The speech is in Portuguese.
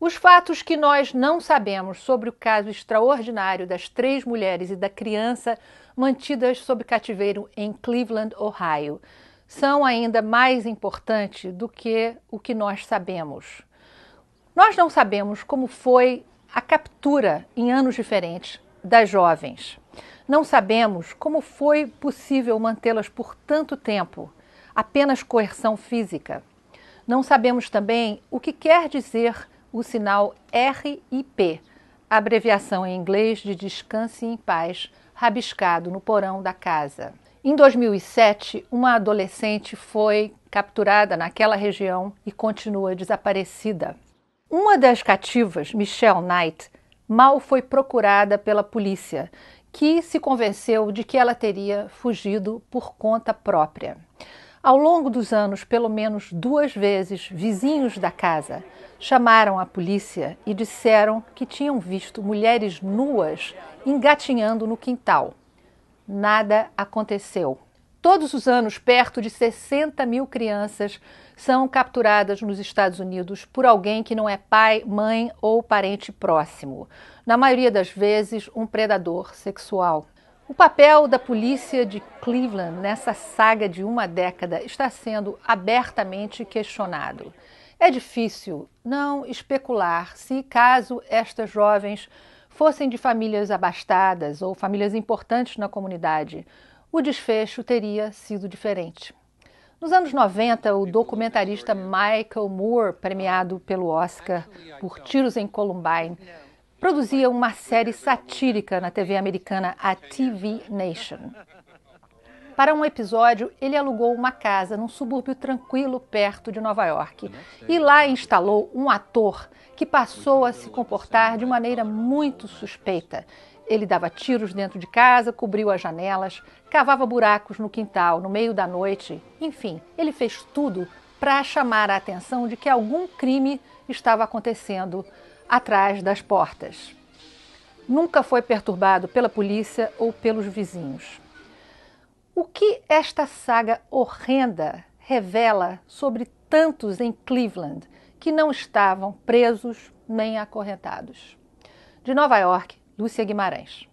Os fatos que nós não sabemos sobre o caso extraordinário das três mulheres e da criança mantidas sob cativeiro em Cleveland, Ohio, são ainda mais importantes do que o que nós sabemos. Nós não sabemos como foi a captura em anos diferentes das jovens. Não sabemos como foi possível mantê-las por tanto tempo apenas coerção física. Não sabemos também o que quer dizer o sinal RIP, abreviação em inglês de Descanse em Paz, rabiscado no porão da casa. Em 2007, uma adolescente foi capturada naquela região e continua desaparecida. Uma das cativas, Michelle Knight, mal foi procurada pela polícia, que se convenceu de que ela teria fugido por conta própria. Ao longo dos anos, pelo menos duas vezes, vizinhos da casa chamaram a polícia e disseram que tinham visto mulheres nuas engatinhando no quintal. Nada aconteceu. Todos os anos, perto de 60 mil crianças são capturadas nos Estados Unidos por alguém que não é pai, mãe ou parente próximo. Na maioria das vezes, um predador sexual. O papel da polícia de Cleveland nessa saga de uma década está sendo abertamente questionado. É difícil não especular se, caso estas jovens fossem de famílias abastadas ou famílias importantes na comunidade, o desfecho teria sido diferente. Nos anos 90, o documentarista Michael Moore, premiado pelo Oscar por Tiros em Columbine, produzia uma série satírica na TV americana, a TV Nation. Para um episódio, ele alugou uma casa num subúrbio tranquilo perto de Nova York e lá instalou um ator que passou a se comportar de maneira muito suspeita. Ele dava tiros dentro de casa, cobriu as janelas, cavava buracos no quintal no meio da noite. Enfim, ele fez tudo para chamar a atenção de que algum crime estava acontecendo atrás das portas. Nunca foi perturbado pela polícia ou pelos vizinhos. O que esta saga horrenda revela sobre tantos em Cleveland que não estavam presos nem acorrentados? De Nova York, Lúcia Guimarães.